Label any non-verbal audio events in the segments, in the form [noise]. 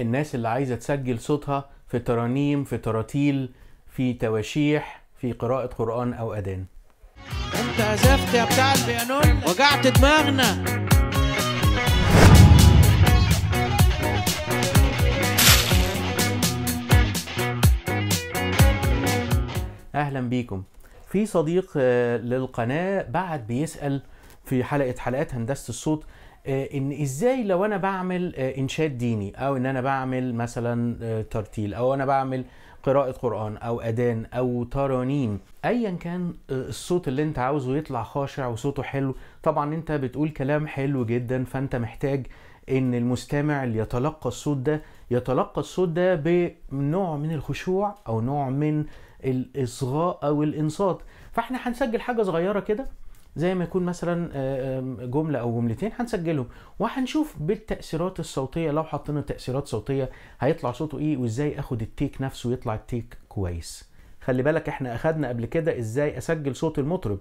الناس اللي عايزه تسجل صوتها في ترانيم في تراتيل في تواشيح في قراءة قرآن أو أذان أنت عزفت يا بتاع البيانون وجعت دماغنا أهلا بيكم في صديق آه، للقناة بعد بيسأل في حلقة حلقات هندسة الصوت آه، ان ازاي لو انا بعمل آه، انشاد ديني او ان انا بعمل مثلا آه، ترتيل او انا بعمل قراءة قرآن أو أذان أو ترانيم أيا كان الصوت اللي أنت عاوزه يطلع خاشع وصوته حلو طبعا أنت بتقول كلام حلو جدا فأنت محتاج إن المستمع اللي يتلقى الصوت ده يتلقى الصوت ده بنوع من الخشوع أو نوع من الإصغاء أو الإنصات فإحنا هنسجل حاجة صغيرة كده زي ما يكون مثلا آه، جمله او جملتين هنسجلهم وهنشوف بالتاثيرات الصوتيه لو حطينا تاثيرات صوتيه هيطلع صوته ايه وازاي اخد التيك نفسه يطلع التيك كويس خلي بالك احنا اخدنا قبل كده ازاي اسجل صوت المطرب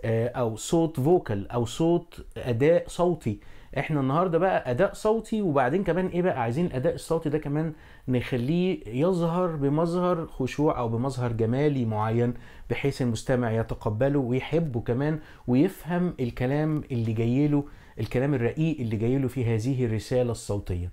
آه، او صوت فوكال او صوت اداء صوتي احنا النهارده بقى اداء صوتي وبعدين كمان ايه بقى عايزين الاداء الصوتي ده كمان نخليه يظهر بمظهر خشوع او بمظهر جمالي معين بحيث المستمع يتقبله ويحبه كمان ويفهم الكلام اللي جاي له الكلام الرقيق اللي جاي له في هذه الرساله الصوتيه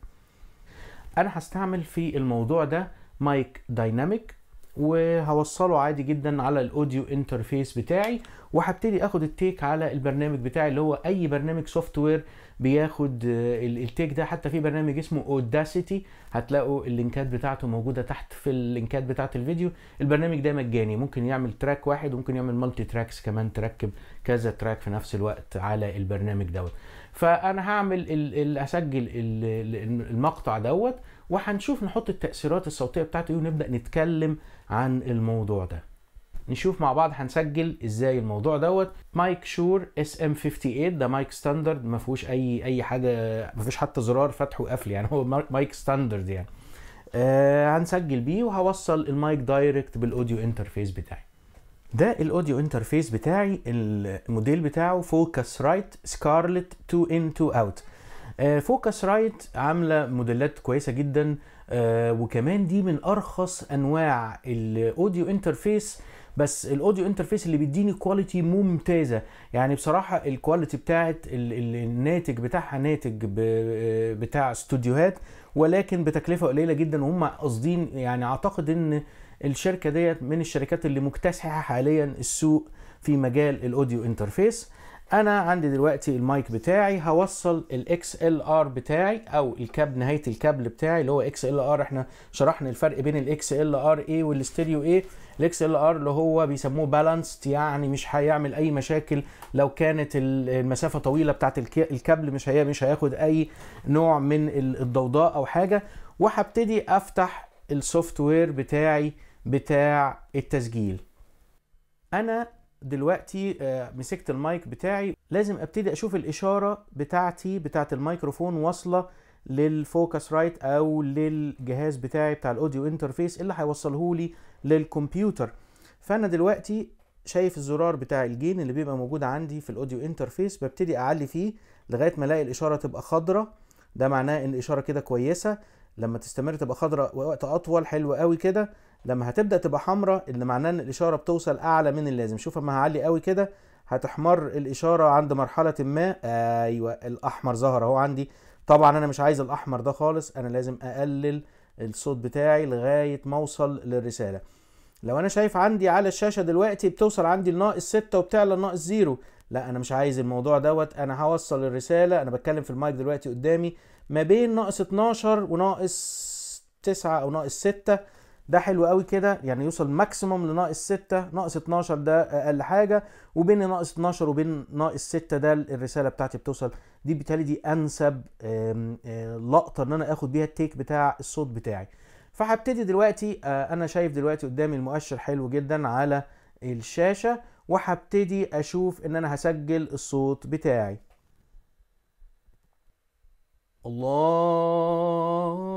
انا هستعمل في الموضوع ده مايك دايناميك وهوصله عادي جدا على الاوديو انترفيس بتاعي وهبتدي اخد التيك على البرنامج بتاعي اللي هو اي برنامج سوفت وير بياخد آه، التيك ده حتى في برنامج اسمه اوداسيتي هتلاقوا اللينكات بتاعته موجوده تحت في اللينكات بتاعه الفيديو البرنامج ده مجاني ممكن يعمل تراك واحد وممكن يعمل مالتي تراكس كمان تركب كذا تراك في نفس الوقت على البرنامج دوت فانا هعمل اسجل المقطع دوت وهنشوف نحط التاثيرات الصوتيه بتاعته إيه، ونبدا نتكلم عن الموضوع ده نشوف مع بعض هنسجل ازاي الموضوع دوت مايك شور اس ام 58 ده مايك ستاندرد ما فيهوش اي اي حاجه ما فيهوش حتى زرار فتح وقفل يعني هو مايك ستاندرد يعني آه هنسجل بيه وهوصل المايك دايركت بالاوديو انترفيس بتاعي ده الاوديو انترفيس بتاعي الموديل بتاعه فوكس رايت سكارلت 2 ان 2 اوت فوكس رايت عامله موديلات كويسه جدا آه، وكمان دي من ارخص انواع الاوديو انترفيس بس الاوديو انترفيس اللي بيديني كواليتي ممتازه يعني بصراحه الكواليتي بتاعت الناتج بتاعها ناتج آه، بتاع استوديوهات ولكن بتكلفه قليله جدا وهم قاصدين يعني اعتقد ان الشركه ديت من الشركات اللي مكتسحه حاليا السوق في مجال الاوديو انترفيس انا عندي دلوقتي المايك بتاعي هوصل الاكس ال ار بتاعي او الكاب نهايه الكابل بتاعي اللي هو اكس ال ار احنا شرحنا الفرق بين الاكس ال ار اي والاستيريو اي الاكس ال ار اللي هو بيسموه بالانسد يعني مش هيعمل اي مشاكل لو كانت المسافه طويله بتاعه الكابل مش هي مش هياخد اي نوع من الضوضاء او حاجه وهبتدي افتح السوفت وير بتاعي بتاع التسجيل انا دلوقتي آه، مسكت المايك بتاعي لازم ابتدي اشوف الاشاره بتاعتي بتاعه الميكروفون واصله للفوكس رايت او للجهاز بتاعي بتاع الاوديو انترفيس اللي هيوصله لي للكمبيوتر فانا دلوقتي شايف الزرار بتاع الجين اللي بيبقى موجود عندي في الاوديو انترفيس ببتدي اعلي فيه لغايه ما الاقي الاشاره تبقى خضراء ده معناه ان الاشاره كده كويسه لما تستمر تبقى خضراء وقت اطول حلو قوي كده لما هتبدا تبقى حمراء اللي معناه ان الاشاره بتوصل اعلى من اللازم شوف اما هعلي قوي كده هتحمر الاشاره عند مرحله ما ايوه الاحمر ظهر اهو عندي طبعا انا مش عايز الاحمر ده خالص انا لازم اقلل الصوت بتاعي لغايه ما اوصل للرساله لو انا شايف عندي على الشاشه دلوقتي بتوصل عندي الناقص 6 وبتعلى الناقص 0 لا انا مش عايز الموضوع دوت انا هوصل الرساله انا بتكلم في المايك دلوقتي قدامي ما بين ناقص 12 وناقص 9 او ناقص 6 ده حلو قوي كده يعني يوصل ماكسيموم لناقص 6 ناقص 12 ده اقل حاجه وبين ناقص 12 وبين ناقص 6 ده الرساله بتاعتي بتوصل دي بالتالي دي انسب آه، لقطه ان انا اخد بيها التيك بتاع الصوت بتاعي فهبتدي دلوقتي آه، انا شايف دلوقتي قدامي المؤشر حلو جدا على الشاشه وهبتدي اشوف ان انا هسجل الصوت بتاعي الله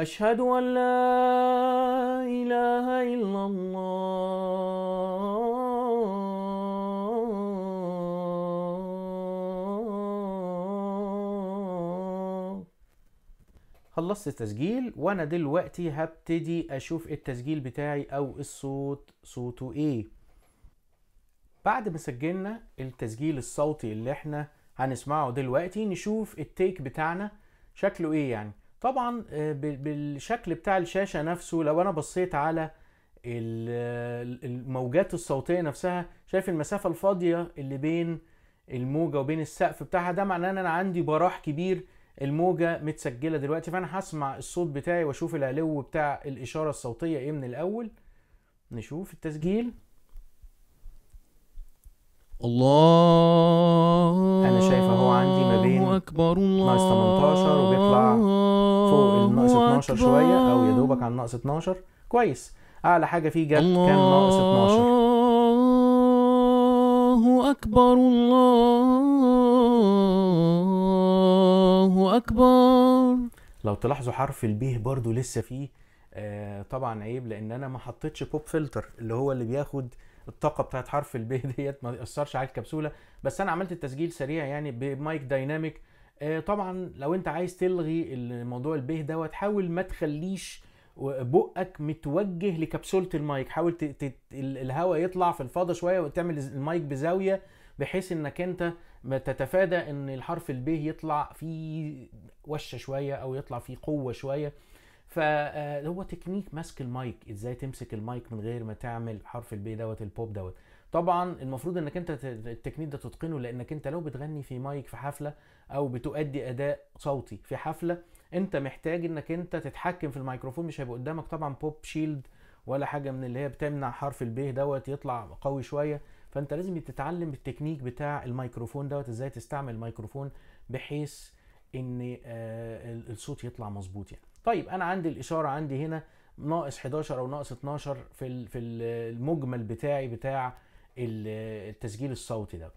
أشهد أن لا إله إلا الله خلصت التسجيل وانا دلوقتي هبتدي اشوف التسجيل بتاعي او الصوت صوته ايه بعد ما سجلنا التسجيل الصوتي اللي احنا هنسمعه دلوقتي نشوف التيك بتاعنا شكله ايه يعني طبعا آه، بالشكل بتاع الشاشه نفسه لو انا بصيت على الموجات الصوتيه نفسها شايف المسافه الفاضيه اللي بين الموجه وبين السقف بتاعها ده معناه ان انا عندي براح كبير الموجه متسجله دلوقتي فانا هسمع الصوت بتاعي واشوف العلو بتاع الاشاره الصوتيه ايه من الاول نشوف التسجيل الله انا شايف اهو عندي ما بين اكبر الله 18 وبيطلع فوق الناقص 12 أكبر. شويه او يا دوبك على الناقص 12 كويس اعلى حاجه فيه جت كان ناقص 12 الله اكبر الله اكبر لو تلاحظوا حرف البيه برضو لسه فيه آه طبعا عيب لان انا ما حطيتش بوب فلتر اللي هو اللي بياخد الطاقه بتاعت حرف البيه [laughs] ديت ما ياثرش على الكبسوله بس انا عملت التسجيل سريع يعني بمايك دايناميك آه، طبعا لو انت عايز تلغي الموضوع البيه دوت حاول ما تخليش بقك متوجه لكبسوله المايك حاول الهواء يطلع في الفاضه شويه وتعمل المايك بزاويه بحيث انك انت ما تتفادى ان الحرف البيه يطلع فيه وشه شويه او يطلع فيه قوه شويه فهو آه، تكنيك ماسك المايك ازاي تمسك المايك من غير ما تعمل حرف البي دوت البوب دوت طبعا المفروض انك انت التكنيك ده تتقنه لانك انت لو بتغني في مايك في حفله او بتؤدي اداء صوتي في حفله انت محتاج انك انت تتحكم في الميكروفون مش هيبقى قدامك طبعا بوب شيلد ولا حاجه من اللي هي بتمنع حرف البيه دوت يطلع قوي شويه فانت لازم تتعلم التكنيك بتاع الميكروفون دوت ازاي تستعمل الميكروفون بحيث ان آه، الصوت يطلع مظبوط يعني طيب انا عندي الاشاره عندي هنا ناقص 11 او ناقص 12 في في المجمل بتاعي بتاع التسجيل الصوتي ده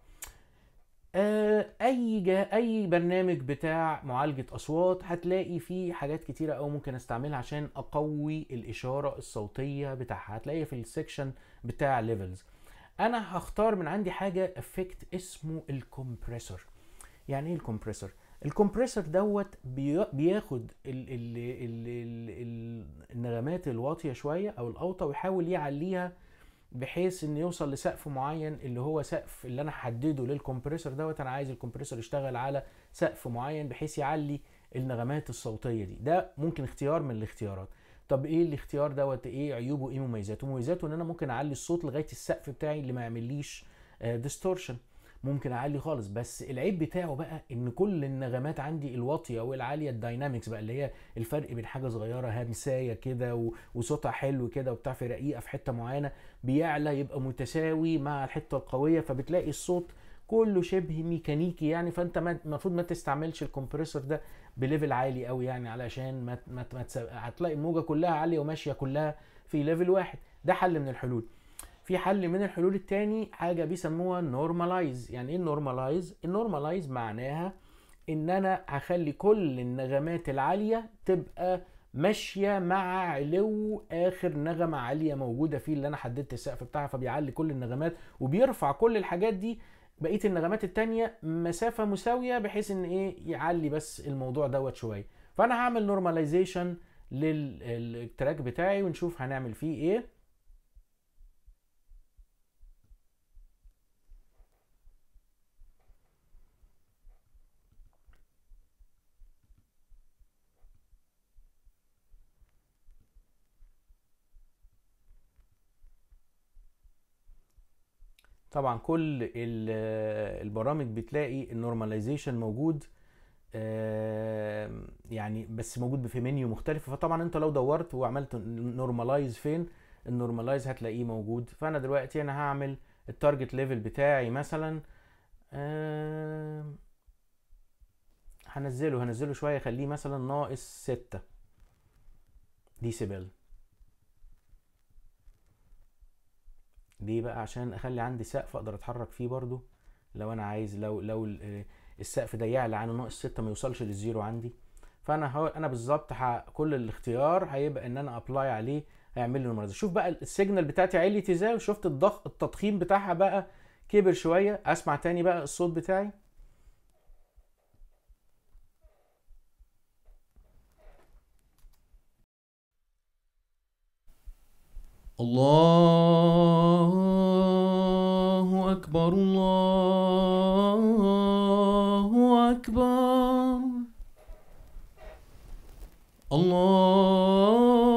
آه، اي جا اي برنامج بتاع معالجه اصوات هتلاقي فيه حاجات كتيره قوي ممكن استعملها عشان اقوي الاشاره الصوتيه بتاعها هتلاقيها في السكشن بتاع ليفلز انا هختار من عندي حاجه افكت اسمه الكمبريسور يعني ايه الكمبريسور الكمبريسور دوت بياخد ال ال ال ال النغمات الواطيه شويه او الاوطى ويحاول يعليها بحيث ان يوصل لسقف معين اللي هو سقف اللي انا هحدده للكمبريسور دوت انا عايز الكمبريسور يشتغل على سقف معين بحيث يعلي النغمات الصوتيه دي ده ممكن اختيار من الاختيارات طب ايه الاختيار دوت ايه عيوبه ايه مميزاته مميزاته ان انا ممكن اعلي الصوت لغايه السقف بتاعي اللي ما يعمليش ديستورشن آه، uh, ممكن اعلي خالص بس العيب بتاعه بقى ان كل النغمات عندي الواطيه والعاليه الداينامكس بقى اللي هي الفرق بين حاجه صغيره همسايه كده وصوتها حلو كده وبتاع في رقيقه في حته معينه بيعلى يبقى متساوي مع الحته القويه فبتلاقي الصوت كله شبه ميكانيكي يعني فانت المفروض ما تستعملش الكمبريسور ده بليفل عالي قوي يعني علشان ما ما هتلاقي الموجه كلها عاليه وماشيه كلها في ليفل واحد ده حل من الحلول في حل من الحلول التاني حاجه بيسموها نورماليز يعني ايه نورماليز النورماليز معناها ان انا هخلي كل النغمات العاليه تبقى ماشيه مع علو اخر نغمه عاليه موجوده فيه اللي انا حددت السقف بتاعها فبيعلي كل النغمات وبيرفع كل الحاجات دي بقيه النغمات التانية مسافه مساويه بحيث ان ايه يعلي بس الموضوع دوت شويه فانا هعمل نورماليزيشن للتراك بتاعي ونشوف هنعمل فيه ايه طبعا كل البرامج بتلاقي النورماليزيشن موجود يعني بس موجود في منيو مختلف فطبعا انت لو دورت وعملت نورماليز فين النورماليز هتلاقيه موجود فانا دلوقتي انا هعمل التارجت ليفل بتاعي مثلا هنزله هنزله شويه خليه مثلا ناقص 6 ديسيبل ليه بقى عشان اخلي عندي سقف اقدر اتحرك فيه برضو لو انا عايز لو لو آه، السقف ده يعلى عنه ناقص 6 ما يوصلش للزيرو عندي فانا هو انا بالظبط كل الاختيار هيبقى ان انا ابلاي عليه هيعمل لي نمرزه شوف بقى السيجنال بتاعتي عليت ازاي إيه وشفت الضغط التضخيم بتاعها بقى كبر شويه اسمع تاني بقى الصوت بتاعي الله أكبر الله أكبر الله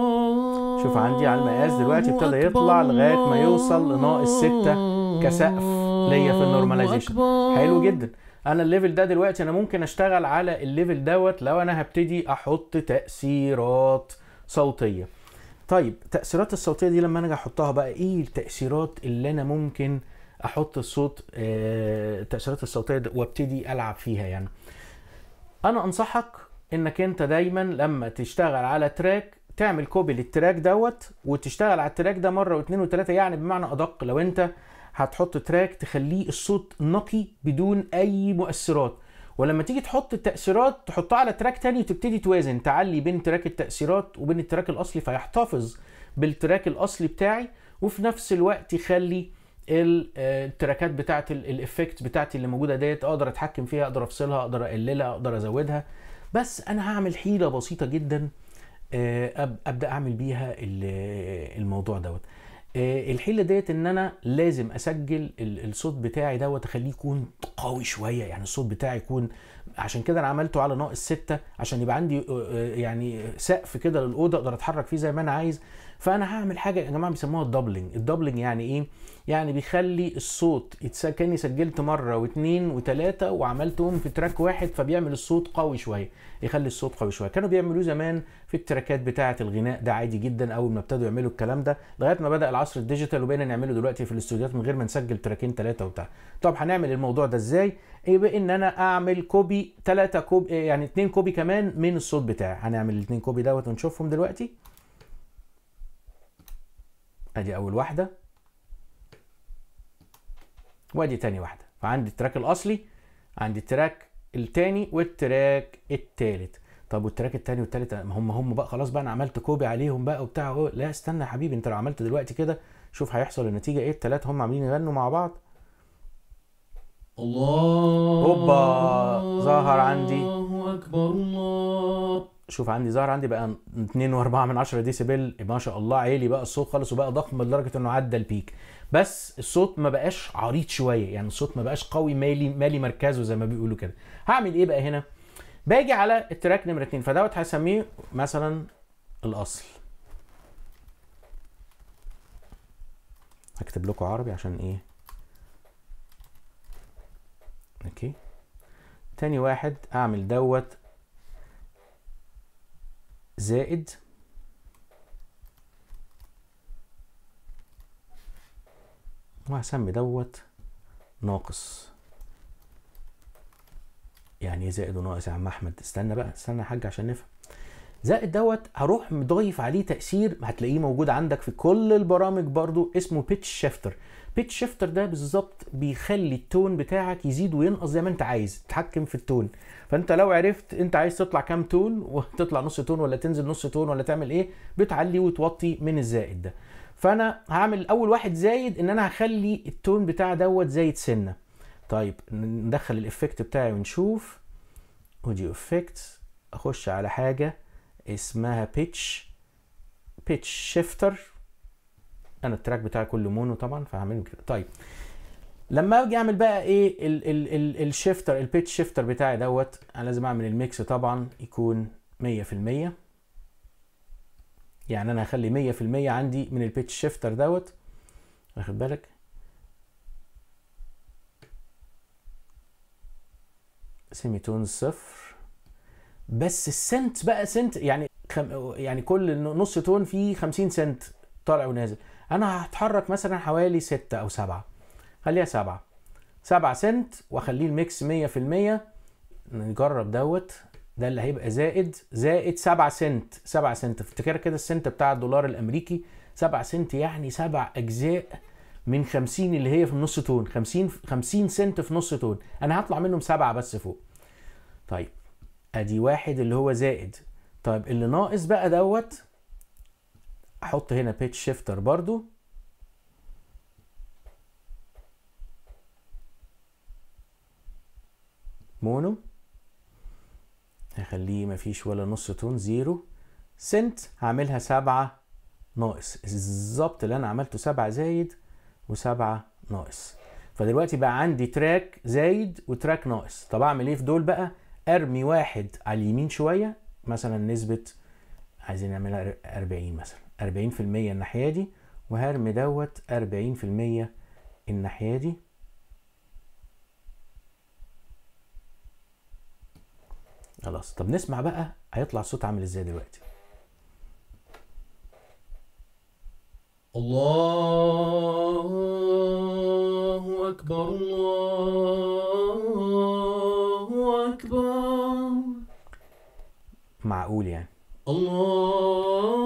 شوف عندي على المقاس دلوقتي ابتدى يطلع لغاية ما يوصل لناقص ستة كسقف ليا في النورماليزيشن حلو جدا انا الليفل ده دلوقتي انا ممكن اشتغل على الليفل دوت لو انا هبتدي احط تاثيرات صوتيه طيب التاثيرات الصوتيه دي لما انا اجي احطها بقى ايه التاثيرات اللي انا ممكن احط الصوت آه، التاثيرات الصوتية وابتدي العب فيها يعني انا انصحك انك انت دايما لما تشتغل على تراك تعمل كوبي للتراك دوت وتشتغل على التراك ده مره واثنين وثلاثه يعني بمعنى ادق لو انت هتحط تراك تخليه الصوت نقي بدون اي مؤثرات ولما تيجي تحط التأثيرات تحطها على تراك تاني وتبتدي توازن تعلي بين تراك التأثيرات وبين التراك الأصلي فيحتفظ بالتراك الأصلي بتاعي وفي نفس الوقت يخلي آه، التراكات بتاعت الافكت بتاعتي اللي موجوده ديت اقدر اتحكم فيها اقدر افصلها اقدر اقللها اقدر ازودها بس انا هعمل حيله بسيطه جدا آه، ابدا اعمل بيها الموضوع دوت آه، الحيله ديت ان انا لازم اسجل الصوت بتاعي دوت اخليه يكون قوي شويه يعني الصوت بتاعي يكون عشان كده انا عملته على ناقص ستة عشان يبقى عندي يعني سقف كده للاوضه اقدر اتحرك فيه زي ما انا عايز فانا هعمل حاجه يا جماعه بيسموها الدبلنج الدبلنج يعني ايه يعني بيخلي الصوت كاني سجلت مره واثنين وثلاثه وعملتهم في تراك واحد فبيعمل الصوت قوي شويه يخلي الصوت قوي شويه كانوا بيعملوه زمان في التراكات بتاعه الغناء ده عادي جدا اول ما ابتدوا يعملوا الكلام ده لغايه ما بدا العصر الديجيتال وبقينا نعمله دلوقتي في الاستوديوهات من غير ما نسجل تراكين ثلاثه وبتاع طب هنعمل الموضوع ده ازاي ايه بقى ان انا اعمل كوبي ثلاثه كوبي يعني اثنين كوبي كمان من الصوت بتاعي هنعمل الاثنين كوبي دوت ونشوفهم دلوقتي ادي اول واحده وادي تاني واحده فعندي التراك الاصلي عندي التراك التاني والتراك التالت طب والتراك التاني والتالت ما هم هم بقى خلاص بقى انا عملت كوبي عليهم بقى وبتاع لا استنى يا حبيبي انت لو عملت دلوقتي كده شوف هيحصل النتيجه ايه التلاتة هم عاملين يغنوا مع بعض الله هوبا ظهر عندي الله اكبر الله شوف عندي ظهر عندي بقى 2.4 من 10 ديسيبل ما شاء الله عالي بقى الصوت خالص وبقى ضخم لدرجه انه عدى البيك بس الصوت ما بقاش عريض شويه يعني الصوت ما بقاش قوي مالي مالي مركزه زي ما بيقولوا كده هعمل ايه بقى هنا باجي على التراك نمره 2 فدوت هسميه مثلا الاصل هكتب لكم عربي عشان ايه اوكي تاني واحد اعمل دوت زائد وهسمي دوت ناقص يعني ايه زائد وناقص يا عم احمد استنى بقى استنى يا حاج عشان نفهم زائد دوت هروح مضيف عليه تاثير هتلاقيه موجود عندك في كل البرامج برضو اسمه بيتش شيفتر البيتش شيفتر ده بالظبط بيخلي التون بتاعك يزيد وينقص زي ما انت عايز تتحكم في التون فانت لو عرفت انت عايز تطلع كام تون وتطلع نص تون ولا تنزل نص تون ولا تعمل ايه بتعلي وتوطي من الزائد ده فانا هعمل اول واحد زايد ان انا هخلي التون بتاع دوت زايد سنه طيب ندخل الايفكت بتاعي ونشوف اوديو افكت اخش على حاجه اسمها بيتش بيتش شيفتر انا التراك بتاعي كله مونو طبعا فهعمله كده طيب لما اجي اعمل بقى ايه الشيفتر البيتش شيفتر بتاعي دوت انا لازم اعمل الميكس طبعا يكون 100% يعني انا هخلي 100% عندي من البيتش شيفتر دوت واخد بالك سيمي تون صفر بس السنت بقى سنت يعني خم... يعني كل نص تون فيه 50 سنت طالع ونازل انا هتحرك مثلا حوالي ستة او سبعة خليها سبعة سبعة سنت واخليه الميكس مية في المية نجرب دوت ده اللي هيبقى زائد زائد سبعة سنت سبعة سنت افتكر كده السنت بتاع الدولار الامريكي سبعة سنت يعني سبع اجزاء من 50 اللي هي في نص تون 50 50 سنت في نص تون انا هطلع منهم سبعة بس فوق طيب ادي واحد اللي هو زائد طيب اللي ناقص بقى دوت احط هنا بيتش شيفتر برضو مونو هخليه مفيش ولا نص تون زيرو سنت هعملها سبعة ناقص بالظبط اللي انا عملته سبعة زايد وسبعة ناقص فدلوقتي بقى عندي تراك زايد وتراك ناقص طب اعمل ايه في دول بقى ارمي واحد على اليمين شوية مثلا نسبة عايزين نعملها 40 مثلا 40% الناحية دي وهرمي دوت 40% الناحية دي خلاص طب نسمع بقى هيطلع الصوت عامل ازاي دلوقتي الله أكبر الله أكبر معقول يعني الله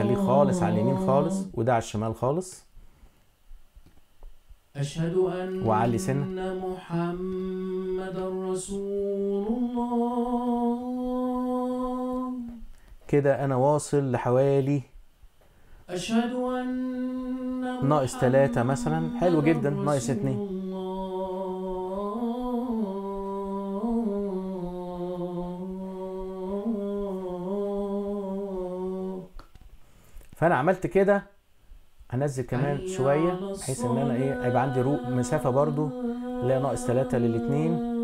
خليه خالص على اليمين خالص وده على الشمال خالص أشهد أن وعلي سنة محمد رسول الله كده أنا واصل لحوالي أشهد أن ناقص ثلاثة مثلا حلو جدا ناقص اتنين فانا عملت كده انزل كمان أيوة، شويه بحيث ان انا ايه هيبقى عندي مسافه مسافه اللي لا ناقص 3 للاثنين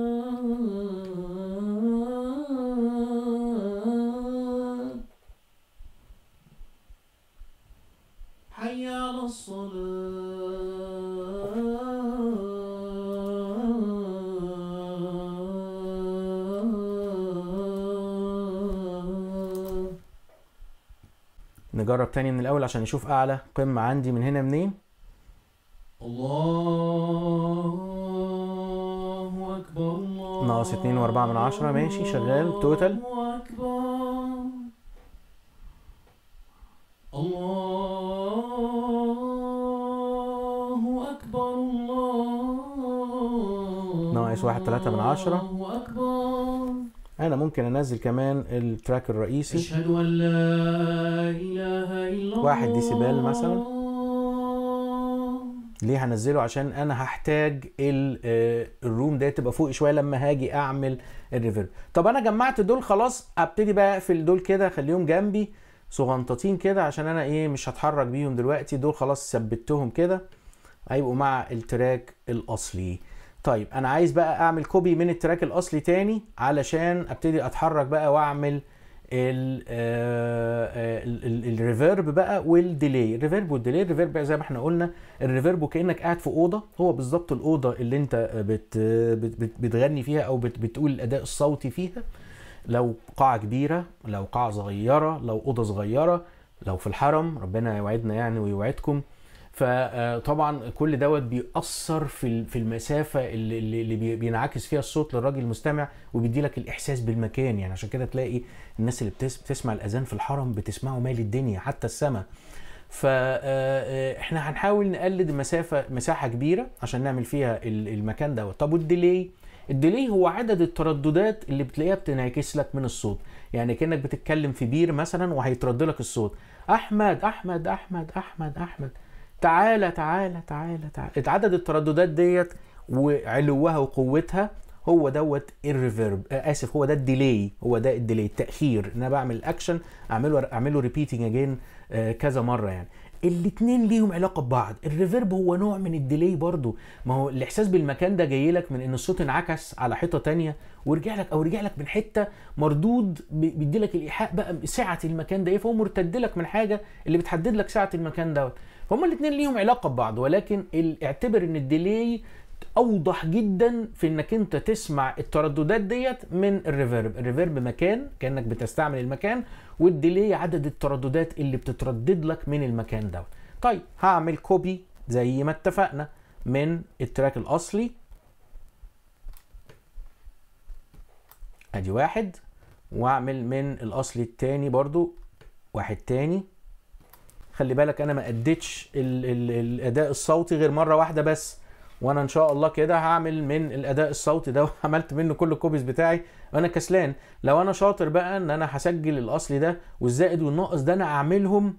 نجرب تاني من الاول عشان نشوف اعلى قمه عندي من هنا منين الله اكبر الله ناقص 2 و4 من عشرة ماشي شغال توتال الله اكبر الله اكبر الله ناقص واحد تلاتة من عشرة الله اكبر انا ممكن انزل كمان التراك الرئيسي اشهد ان لا اله الا الله واحد ديسيبال مثلا ليه هنزله عشان انا هحتاج آه، الروم ده تبقى فوق شويه لما هاجي اعمل الريفيرب طب انا جمعت دول خلاص ابتدي بقى اقفل دول كده خليهم جنبي صغنططين كده عشان انا ايه مش هتحرك بيهم دلوقتي دول خلاص ثبتهم كده هيبقوا مع التراك الاصلي طيب انا عايز بقى اعمل كوبي من التراك الاصلي تاني علشان ابتدي اتحرك بقى واعمل الريفيرب آه، آه، بقى والديلي الريفيرب والديلي الريفيرب زي ما احنا قلنا الريفيرب وكانك قاعد في اوضه هو بالظبط الاوضه اللي انت بت بت بتغني فيها او بت بتقول الاداء الصوتي فيها لو قاعه كبيره لو قاعه صغيره لو اوضه صغيره لو في الحرم ربنا يوعدنا يعني ويوعدكم فطبعا كل دوت بيأثر في في المسافه اللي, اللي بينعكس فيها الصوت للراجل المستمع وبيدي لك الاحساس بالمكان يعني عشان كده تلاقي الناس اللي بتسمع الاذان في الحرم بتسمعه مال الدنيا حتى السماء فاحنا آه، آه، هنحاول نقلد مسافه مساحه كبيره عشان نعمل فيها المكان دوت طب والديلي الديلي هو عدد الترددات اللي بتلاقيها بتنعكس لك من الصوت يعني كانك بتتكلم في بير مثلا وهيترد لك الصوت احمد احمد احمد احمد احمد, أحمد. تعالى تعالى تعالى تعالى اتعدد الترددات ديت وعلوها وقوتها هو دوت الريفيرب آه، اسف هو ده الديلي هو ده الديلي التاخير ان انا بعمل اكشن اعمله اعمله ريبيتنج اجين آه، كذا مره يعني الاثنين ليهم علاقه ببعض الريفيرب هو نوع من الديلي برضو ما هو الاحساس بالمكان ده جاي لك من ان الصوت انعكس على حيطه تانية ورجع لك او رجع لك من حته مردود بيدي لك الايحاء بقى سعه المكان ده ايه فهو مرتد لك من حاجه اللي بتحدد لك سعه المكان دوت فهما الاثنين ليهم علاقه ببعض ولكن اعتبر ان الديلي اوضح جدا في انك انت تسمع الترددات ديت من الريفيرب الريفيرب مكان كانك بتستعمل المكان والديلي عدد الترددات اللي بتتردد لك من المكان دوت طيب هعمل كوبي زي ما اتفقنا من التراك الاصلي ادي واحد واعمل من الاصلي التاني برضو واحد تاني خلي بالك انا ما اديتش الاداء الصوتي غير مره واحده بس وانا ان شاء الله كده هعمل من الاداء الصوتي ده وعملت [laughs] منه كل الكوبيز بتاعي وانا كسلان لو انا شاطر بقى ان انا هسجل الاصلي ده والزائد والناقص ده انا اعملهم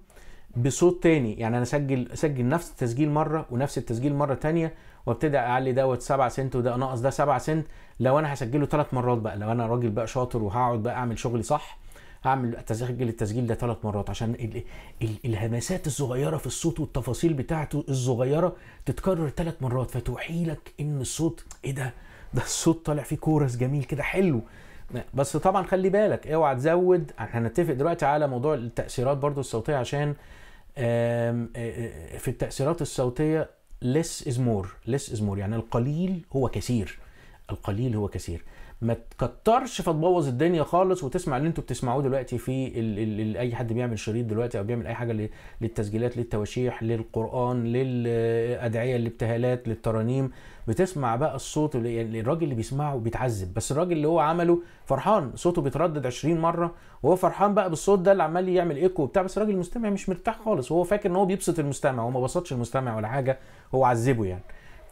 بصوت تاني يعني انا اسجل اسجل نفس التسجيل مره ونفس التسجيل مره تانية وابتدي اعلي دوت 7 سنت وده ناقص ده 7 سنت لو انا هسجله ثلاث مرات بقى لو انا راجل بقى شاطر وهقعد بقى اعمل شغلي صح اعمل اسجل التسجيل ده ثلاث مرات عشان الـ الـ الهمسات الصغيره في الصوت والتفاصيل بتاعته الصغيره تتكرر ثلاث مرات فتوحي لك ان الصوت ايه ده ده الصوت طالع فيه كورس جميل كده حلو بس طبعا خلي بالك اوعى تزود احنا هنتفق دلوقتي على موضوع التاثيرات برضو الصوتيه عشان آه، آه، في التاثيرات الصوتيه less is more less is more يعني القليل هو كثير القليل هو كثير ما تكترش فتبوظ الدنيا خالص وتسمع اللي انتوا بتسمعوه دلوقتي في الـ الـ الـ اي حد بيعمل شريط دلوقتي او بيعمل اي حاجه للتسجيلات للتواشيح للقران للادعيه للابتهالات للترانيم بتسمع بقى الصوت يعني الراجل اللي بيسمعه بيتعذب بس الراجل اللي هو عمله فرحان صوته بيتردد 20 مره وهو فرحان بقى بالصوت ده اللي عمال يعمل ايكو وبتاع بس الراجل المستمع مش مرتاح خالص وهو فاكر ان هو بيبسط المستمع وما بسطش المستمع ولا حاجه هو عذبه يعني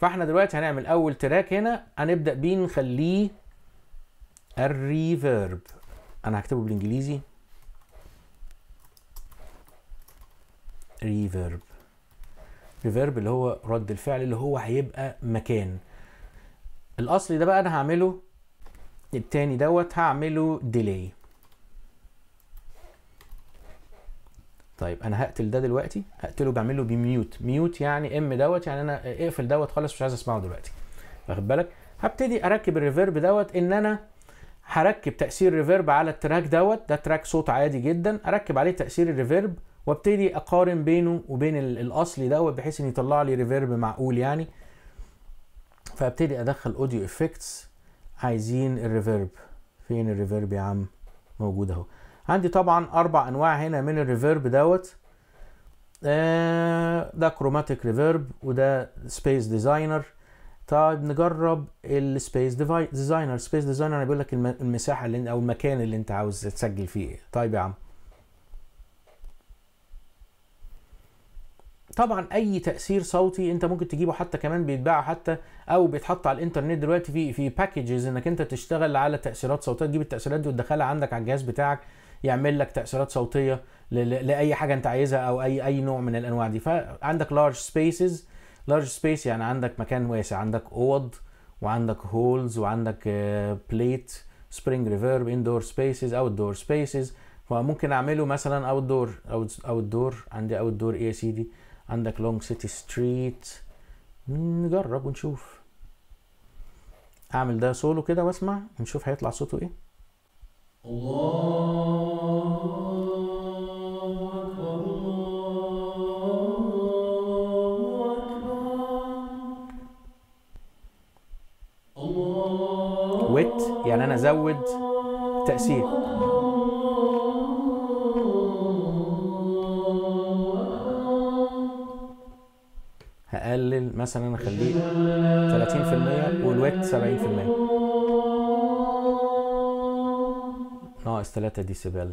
فاحنا دلوقتي هنعمل اول تراك هنا هنبدا بيه نخليه الريفيرب انا هكتبه بالانجليزي ريفيرب ريفيرب اللي هو رد الفعل اللي هو هيبقى مكان الاصلي ده بقى انا هعمله التاني دوت هعمله ديلي طيب انا هقتل ده دلوقتي هقتله بعمله بميوت ميوت يعني ام دوت يعني انا اقفل دوت خالص مش عايز اسمعه دلوقتي واخد بالك هبتدي اركب الريفيرب دوت ان انا هركب تاثير ريفيرب على التراك دوت ده تراك صوت عادي جدا اركب عليه تاثير الريفيرب وابتدي اقارن بينه وبين الاصلي دوت بحيث ان يطلع لي ريفيرب معقول يعني فابتدي ادخل اوديو افكتس عايزين الريفيرب فين الريفيرب يا عم موجود اهو عندي طبعا اربع انواع هنا من الريفيرب دوت آه، ده كروماتيك ريفيرب وده سبيس ديزاينر طيب نجرب السبيس ديزاينر سبيس ديزاينر بيقول لك المساحه اللي او المكان اللي انت عاوز تسجل فيه ايه طيب يا عم طبعا اي تاثير صوتي انت ممكن تجيبه حتى كمان بيتباع حتى او بيتحط على الانترنت دلوقتي في في باكجز انك انت تشتغل على تاثيرات صوتيه تجيب التاثيرات دي وتدخلها عندك على الجهاز بتاعك يعمل لك تاثيرات صوتيه لاي حاجه انت عايزها او اي اي نوع من الانواع دي فعندك لارج سبيسز لارج سبيس يعني عندك مكان واسع عندك اوض وعندك هولز وعندك بليت سبرينج ريفيرب اندور سبيسز اوت دور سبيسز فممكن اعمله مثلا اوت دور اوت دور عندي اوت دور ايه يا سيدي عندك لونج سيتي ستريت نجرب ونشوف اعمل ده سولو كده واسمع ونشوف هيطلع صوته ايه الله يعني أنا أزود تأثير هقلل مثلا اخليه 30% والويت 70% ناقص 3 ديسيبل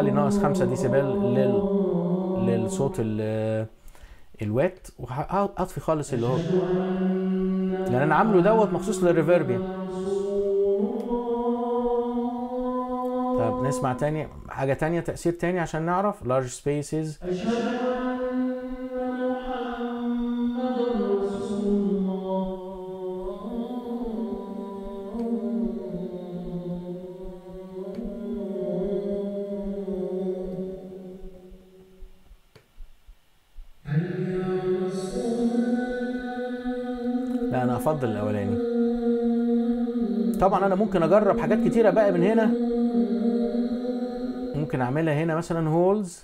هخلي ناقص 5 ديسيبل لل للصوت ال الوات وهطفي خالص اللي هو لان انا عامله دوت مخصوص للريفيرب طب نسمع تاني حاجه تانية تاثير تاني عشان نعرف لارج سبيسز هفضل الاولاني طبعا انا ممكن اجرب حاجات كتيره بقى من هنا ممكن اعملها هنا مثلا هولز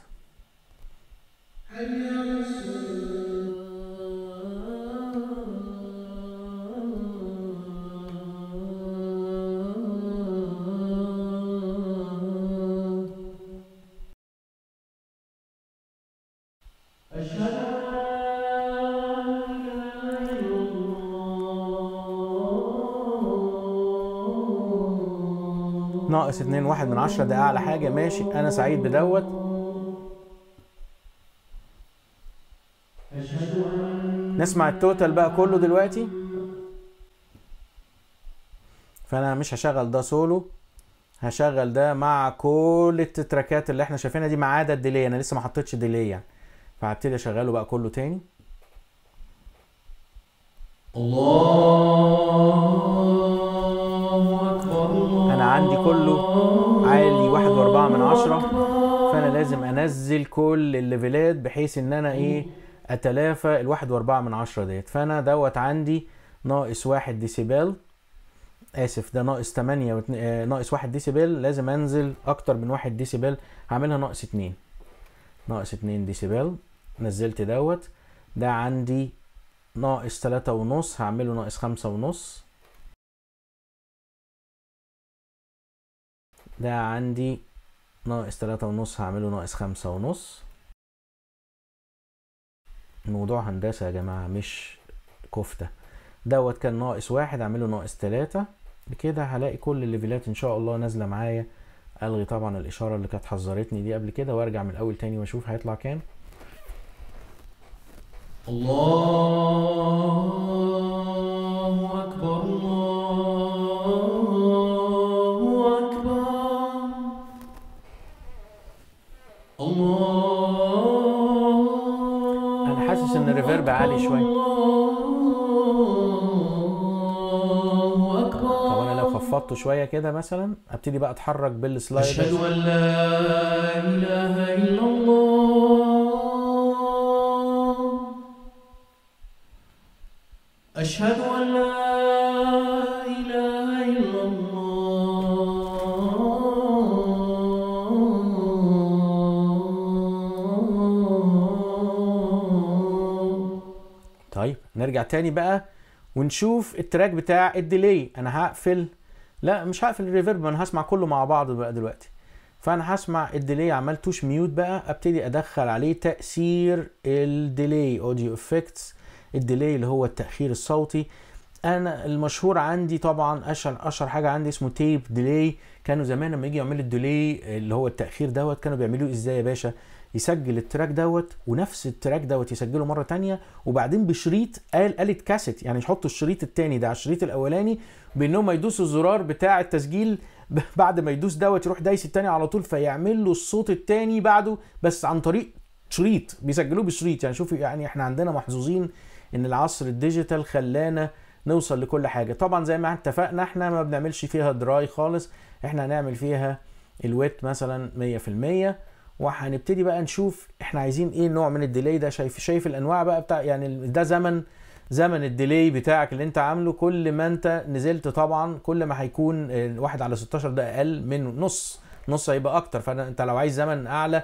3 2 1 من 10 ده اعلى حاجه ماشي انا سعيد بدوت نسمع التوتال بقى كله دلوقتي فانا مش هشغل ده سولو هشغل ده مع كل التتراكات اللي احنا شايفينها دي ما عدا الديلي انا لسه ما حطيتش ديلي يعني فهبتدي اشغله بقى كله تاني الله عندي كله عالي واحد واربعة من عشرة فأنا لازم أنزل كل الليفلات بحيث إن أنا إيه أتلافى الواحد واربعة من عشرة ديت فأنا دوت عندي ناقص واحد ديسيبل اسف ده ناقص 8 وتن... آه ناقص 1 ديسيبل لازم انزل اكتر من 1 ديسيبل هعملها ناقص 2 ناقص 2 ديسيبل نزلت دوت ده عندي ناقص 3 ونص هعمله ناقص 5 ونص ده عندي ناقص تلاتة ونص هعمله ناقص خمسة ونص الموضوع هندسة يا جماعة مش كفتة دوت كان ناقص واحد اعمله ناقص تلاتة بكده هلاقي كل الليفلات ان شاء الله نازلة معايا الغي طبعا الاشارة اللي كانت حذرتني دي قبل كده وارجع من الاول تاني واشوف هيطلع كام الله أكبر شوي طب انا لو خفضته شويه كده مثلا ابتدي بقى اتحرك بالسلايد اشهد ان لا اله الا الله نرجع تاني بقى ونشوف التراك بتاع الديلي انا هقفل لا مش هقفل الريفيرب انا هسمع كله مع بعض بقى دلوقتي فانا هسمع الديلي عملتوش ميوت بقى ابتدي ادخل عليه تاثير الديلي اوديو افكتس الديلي اللي هو التاخير الصوتي انا المشهور عندي طبعا اشهر اشهر حاجه عندي اسمه تيب ديلي كانوا زمان لما يجي يعملوا الديلي اللي هو التاخير دوت كانوا بيعملوه ازاي يا باشا يسجل التراك دوت ونفس التراك دوت يسجله مره تانية وبعدين بشريط قال آلة كاسيت يعني يحطوا الشريط التاني ده على الشريط الاولاني بانهم يدوسوا الزرار بتاع التسجيل [laughs] بعد ما يدوس دوت يروح دايس التاني على طول فيعمل له الصوت التاني بعده بس عن طريق شريط بيسجلوه بشريط يعني شوف يعني احنا عندنا محظوظين ان العصر الديجيتال خلانا نوصل لكل حاجه طبعا زي ما اتفقنا احنا ما بنعملش فيها دراي خالص احنا هنعمل فيها الويت مثلا 100% وهنبتدي بقى نشوف احنا عايزين ايه نوع من الديلي ده شايف شايف الانواع بقى بتاع يعني ده زمن زمن الديلي بتاعك اللي انت عامله كل ما انت نزلت طبعا كل ما هيكون واحد على 16 ده اقل من نص نص هيبقى اكتر فانت لو عايز زمن اعلى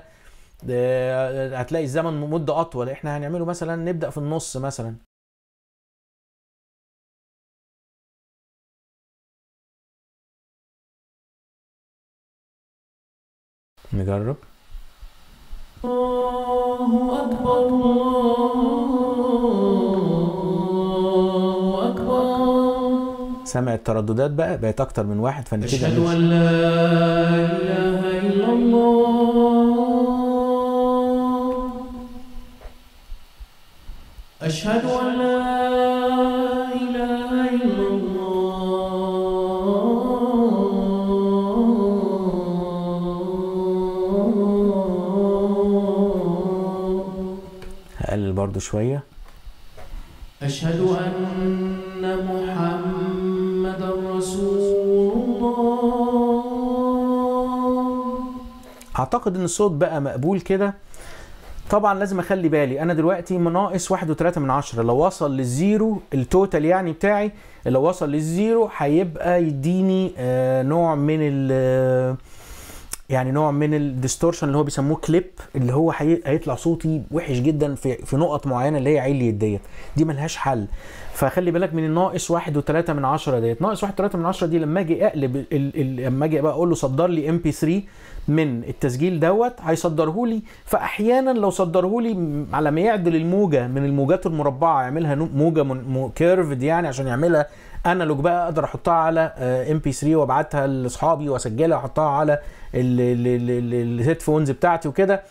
آه، هتلاقي الزمن مده اطول احنا هنعمله مثلا نبدا في النص مثلا نجرب الله أكبر الله أكبر سمع الترددات بقى بقت أكتر من واحد كده أشهد أن لا إله إلا الله أشهد أن لا برضو شوية أشهد أن محمد رسول الله أعتقد إن الصوت بقى مقبول كده طبعا لازم اخلي بالي انا دلوقتي ناقص وثلاثة من عشرة لو وصل للزيرو التوتال يعني بتاعي لو وصل للزيرو هيبقى يديني آه، نوع من ال آه، يعني نوع من الديستورشن اللي هو بيسموه كليب اللي هو هيطلع صوتي وحش جدا في في نقط معينه اللي هي علية ديت دي ملهاش حل فخلي بالك من الناقص واحد وثلاثة من عشرة ديت ناقص واحد وثلاثة من عشرة دي لما اجي اقلب لما اجي بقى اقول له صدر لي ام بي 3 من التسجيل دوت هيصدره لي فاحيانا لو صدره لي على ما يعدل الموجه من الموجات المربعه يعملها موجه كيرفد يعني عشان يعملها انالوج بقى اقدر احطها على ام بي 3 وابعتها لاصحابي واسجلها واحطها على الهيدفونز بتاعتي وكده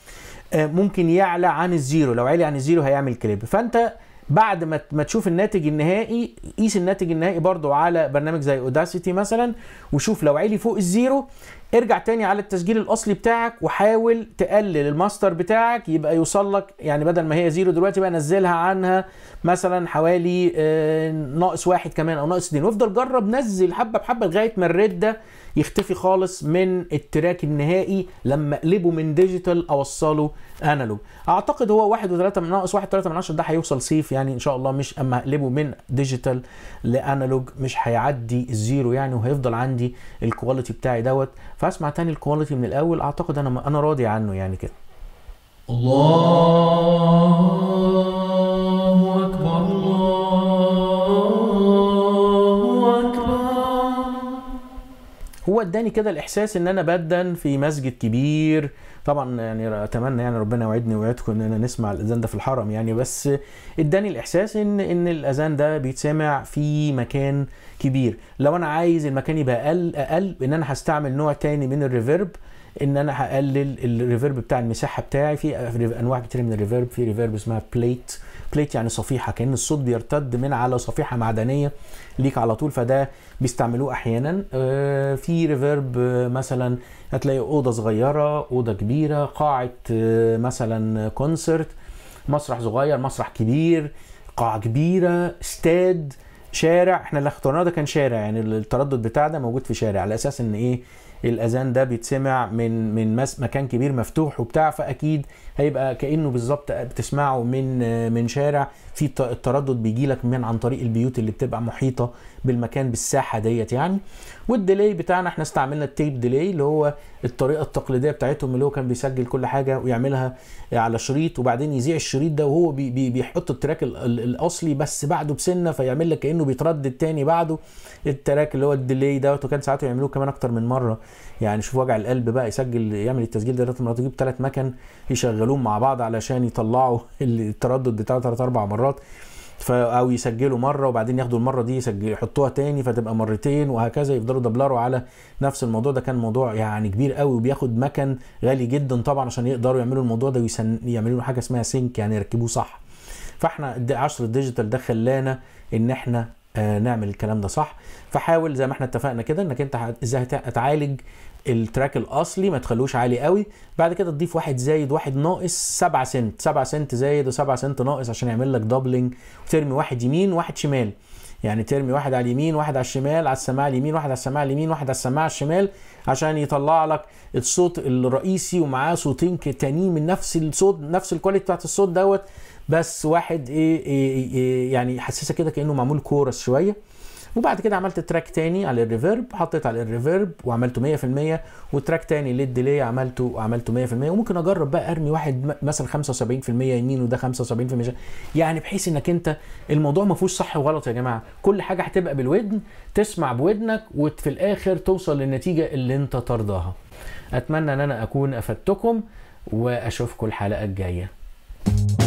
آه، ممكن يعلى عن الزيرو لو عالي عن الزيرو هيعمل كليب فانت بعد ما ما تشوف الناتج النهائي قيس الناتج النهائي برضو على برنامج زي اوداسيتي مثلا وشوف لو عالي فوق الزيرو ارجع تاني على التسجيل الاصلي بتاعك وحاول تقلل الماستر بتاعك يبقى يوصل لك يعني بدل ما هي زيرو دلوقتي بقى نزلها عنها مثلا حوالي آه، ناقص واحد كمان او ناقص اتنين وافضل جرب نزل حبه بحبه لغايه ما الريت ده يختفي خالص من التراك النهائي لما اقلبه من ديجيتال اوصله انالوج اعتقد هو 1 3 من ناقص 1 3 من 10 ده هيوصل سيف يعني ان شاء الله مش اما اقلبه من ديجيتال لانالوج مش هيعدي الزيرو يعني وهيفضل عندي الكواليتي بتاعي دوت فاسمع تاني الكواليتي من الاول اعتقد انا انا راضي عنه يعني كده الله هو اداني كده الاحساس ان انا بدن في مسجد كبير طبعا يعني اتمنى يعني ربنا يوعدني ويوعدكم ان انا نسمع الاذان ده في الحرم يعني بس اداني الاحساس ان ان الاذان ده بيتسمع في مكان كبير لو انا عايز المكان يبقى اقل اقل ان انا هستعمل نوع تاني من الريفيرب ان انا هقلل الريفيرب بتاع المساحه بتاعي في انواع كتير من الريفيرب في ريفيرب اسمها بليت بليت يعني صفيحه كان الصوت بيرتد من على صفيحه معدنيه ليك على طول فده بيستعملوه احيانا آه، في ريفيرب مثلا هتلاقي اوضه صغيره اوضه كبيره قاعه آه، مثلا كونسرت مسرح صغير مسرح كبير قاعه كبيره استاد شارع احنا اللي اخترناه ده كان شارع يعني التردد بتاع ده موجود في شارع على اساس ان ايه الاذان ده بيتسمع من من مكان كبير مفتوح وبتاع فاكيد هيبقى كانه بالظبط بتسمعه من من شارع في التردد بيجي لك من عن طريق البيوت اللي بتبقى محيطه بالمكان بالساحه ديت يعني والديلي بتاعنا احنا استعملنا التيب ديلي اللي هو الطريقه التقليديه بتاعتهم اللي هو كان بيسجل كل حاجه ويعملها على شريط وبعدين يذيع الشريط ده وهو بي بي بيحط التراك الاصلي بس بعده بسنه فيعمل لك كانه بيتردد تاني بعده التراك اللي هو الديلي دوت وكان ساعات يعملوه كمان اكتر من مره يعني شوف وجع القلب بقى يسجل يعمل التسجيل ده ثلاث مرات يجيب ثلاث مكن يشغلوهم مع بعض علشان يطلعوا [laughs] التردد بتاعه ثلاث اربع مرات او يسجلوا مره وبعدين ياخدوا المره دي يسجلوا يحطوها تاني فتبقى مرتين وهكذا يفضلوا دبلروا على نفس الموضوع ده كان موضوع يعني كبير قوي وبياخد مكن غالي جدا طبعا عشان يقدروا يعملوا الموضوع ده ويعملوا له حاجه اسمها سينك يعني يركبوه صح فاحنا عشر الديجيتال ده خلانا ان احنا آه نعمل الكلام ده صح فحاول زي ما احنا اتفقنا كده انك انت ازاي هتعالج التراك الاصلي ما تخلوش عالي قوي بعد كده تضيف واحد زايد واحد ناقص 7 سنت 7 سنت زايد و7 سنت ناقص عشان يعمل لك دبلنج وترمي واحد يمين واحد شمال يعني ترمي واحد على اليمين واحد على الشمال على السماعه اليمين واحد على السماعه اليمين واحد على السماعه الشمال عشان يطلع لك الصوت الرئيسي ومعاه صوتين تانيين من نفس الصوت نفس الكواليتي بتاعت الصوت دوت بس واحد ايه, إيه, إيه يعني يحسسك كده كانه معمول كورس شويه وبعد كده عملت تراك تاني على الريفيرب حطيت على الريفيرب وعملته 100% وتراك تاني للديلي عملته وعملته 100% وممكن اجرب بقى ارمي واحد مثلا 75% يمين وده 75% يعني بحيث انك انت الموضوع ما فيهوش صح وغلط يا جماعه كل حاجه هتبقى بالودن تسمع بودنك وفي الاخر توصل للنتيجه اللي انت ترضاها اتمنى ان انا اكون افدتكم واشوفكم الحلقه الجايه thank you